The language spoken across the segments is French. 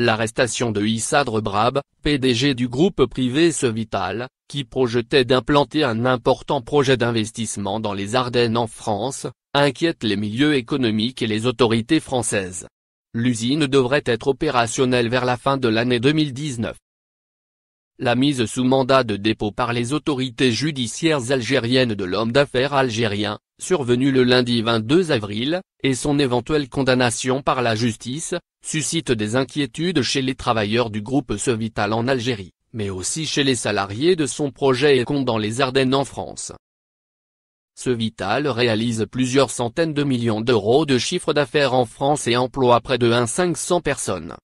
L'arrestation de Issadre Brab, PDG du groupe privé Vital, qui projetait d'implanter un important projet d'investissement dans les Ardennes en France, inquiète les milieux économiques et les autorités françaises. L'usine devrait être opérationnelle vers la fin de l'année 2019 la mise sous mandat de dépôt par les autorités judiciaires algériennes de l'homme d'affaires algérien, survenu le lundi 22 avril, et son éventuelle condamnation par la justice, suscite des inquiétudes chez les travailleurs du groupe Sevital en Algérie, mais aussi chez les salariés de son projet Econ dans les Ardennes en France. Sevital réalise plusieurs centaines de millions d'euros de chiffre d'affaires en France et emploie près de 1 500 personnes.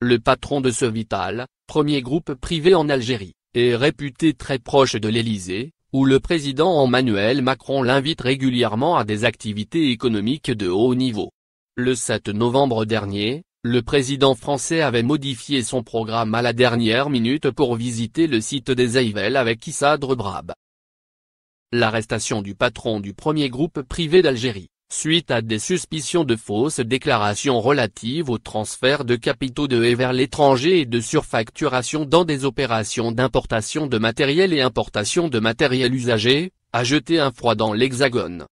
Le patron de Sevital, premier groupe privé en Algérie, est réputé très proche de l'Elysée, où le président Emmanuel Macron l'invite régulièrement à des activités économiques de haut niveau. Le 7 novembre dernier, le président français avait modifié son programme à la dernière minute pour visiter le site des Aïvel avec Issa Brab. L'arrestation du patron du premier groupe privé d'Algérie, suite à des suspicions de fausses déclarations relatives au transfert de capitaux de et vers l'étranger et de surfacturation dans des opérations d'importation de matériel et importation de matériel usagé, a jeté un froid dans l'Hexagone.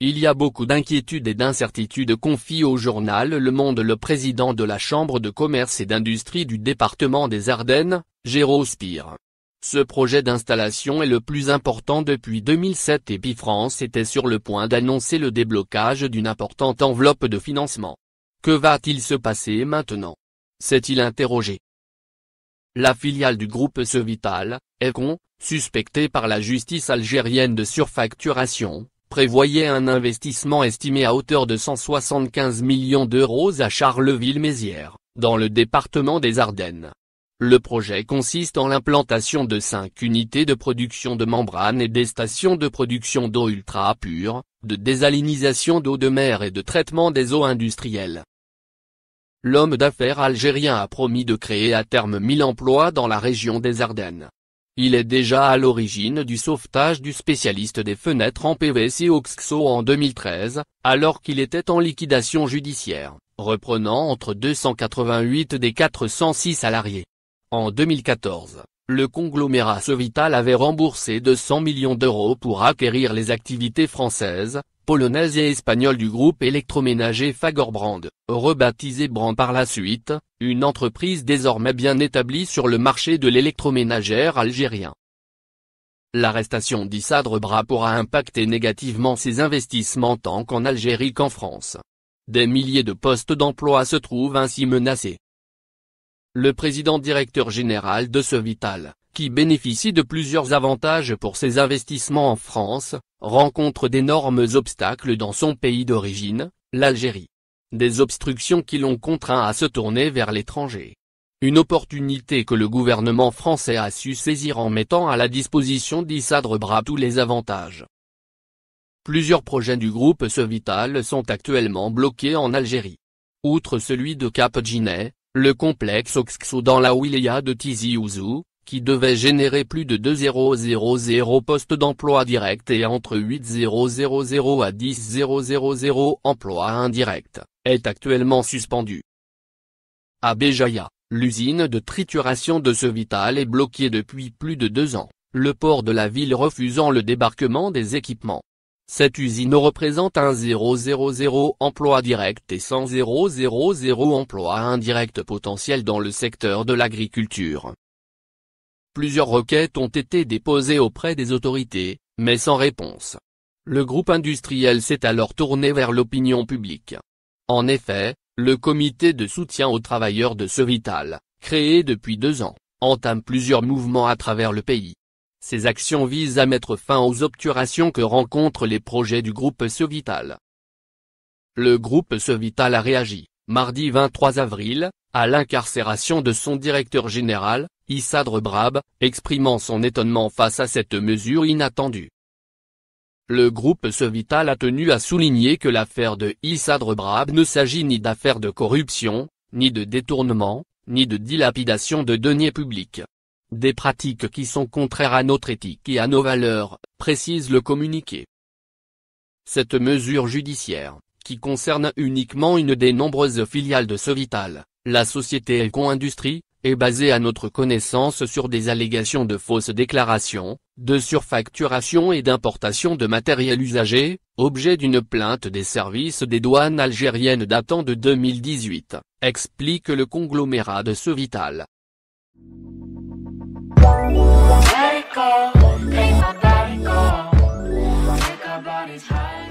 Il y a beaucoup d'inquiétudes et d'incertitudes confie au journal Le Monde le président de la Chambre de commerce et d'industrie du département des Ardennes, Géraud Spire. Ce projet d'installation est le plus important depuis 2007 et Pifrance était sur le point d'annoncer le déblocage d'une importante enveloppe de financement. Que va-t-il se passer maintenant s'est-il interrogé. La filiale du groupe Sevital, Econ, suspectée par la justice algérienne de surfacturation, prévoyait un investissement estimé à hauteur de 175 millions d'euros à Charleville-Mézières, dans le département des Ardennes, le projet consiste en l'implantation de cinq unités de production de membranes et des stations de production d'eau ultra pure, de désalinisation d'eau de mer et de traitement des eaux industrielles. L'homme d'affaires algérien a promis de créer à terme 1000 emplois dans la région des Ardennes. Il est déjà à l'origine du sauvetage du spécialiste des fenêtres en PVC Oxxo en 2013, alors qu'il était en liquidation judiciaire, reprenant entre 288 des 406 salariés. En 2014, le conglomérat Sovital avait remboursé 200 millions d'euros pour acquérir les activités françaises, polonaises et espagnoles du groupe électroménager Fagorbrand, rebaptisé Brand par la suite, une entreprise désormais bien établie sur le marché de l'électroménagère algérien. L'arrestation d'issadre bras pourra impacter négativement ses investissements tant qu'en Algérie qu'en France. Des milliers de postes d'emploi se trouvent ainsi menacés le président directeur général de ce Vital, qui bénéficie de plusieurs avantages pour ses investissements en France, rencontre d'énormes obstacles dans son pays d'origine, l'Algérie. Des obstructions qui l'ont contraint à se tourner vers l'étranger. Une opportunité que le gouvernement français a su saisir en mettant à la disposition d'Issadre Bra tous les avantages. Plusieurs projets du groupe Vital sont actuellement bloqués en Algérie. Outre celui de Cap Ginet, le complexe Oxxo dans la wilaya de Tizi Ouzou, qui devait générer plus de 2,000 postes d'emploi direct et entre 8,000 à 10,000 emplois indirects, est actuellement suspendu. À Béjaïa, l'usine de trituration de ce vital est bloquée depuis plus de deux ans, le port de la ville refusant le débarquement des équipements. Cette usine représente un 000 emplois directs et 100 000 emplois indirects potentiels dans le secteur de l'agriculture. Plusieurs requêtes ont été déposées auprès des autorités, mais sans réponse. Le groupe industriel s'est alors tourné vers l'opinion publique. En effet, le comité de soutien aux travailleurs de ce vital, créé depuis deux ans, entame plusieurs mouvements à travers le pays. Ces actions visent à mettre fin aux obturations que rencontrent les projets du groupe Sovital. Le groupe Sovital a réagi, mardi 23 avril, à l'incarcération de son directeur général, Issadre Brab, exprimant son étonnement face à cette mesure inattendue. Le groupe Sovital a tenu à souligner que l'affaire de Issadre Brab ne s'agit ni d'affaires de corruption, ni de détournement, ni de dilapidation de deniers publics. Des pratiques qui sont contraires à notre éthique et à nos valeurs, précise le communiqué. Cette mesure judiciaire, qui concerne uniquement une des nombreuses filiales de Sovital, la société eco industrie est basée à notre connaissance sur des allégations de fausses déclarations, de surfacturation et d'importation de matériel usagé, objet d'une plainte des services des douanes algériennes datant de 2018, explique le conglomérat de Sovital. call, make my body call. Take our bodies high.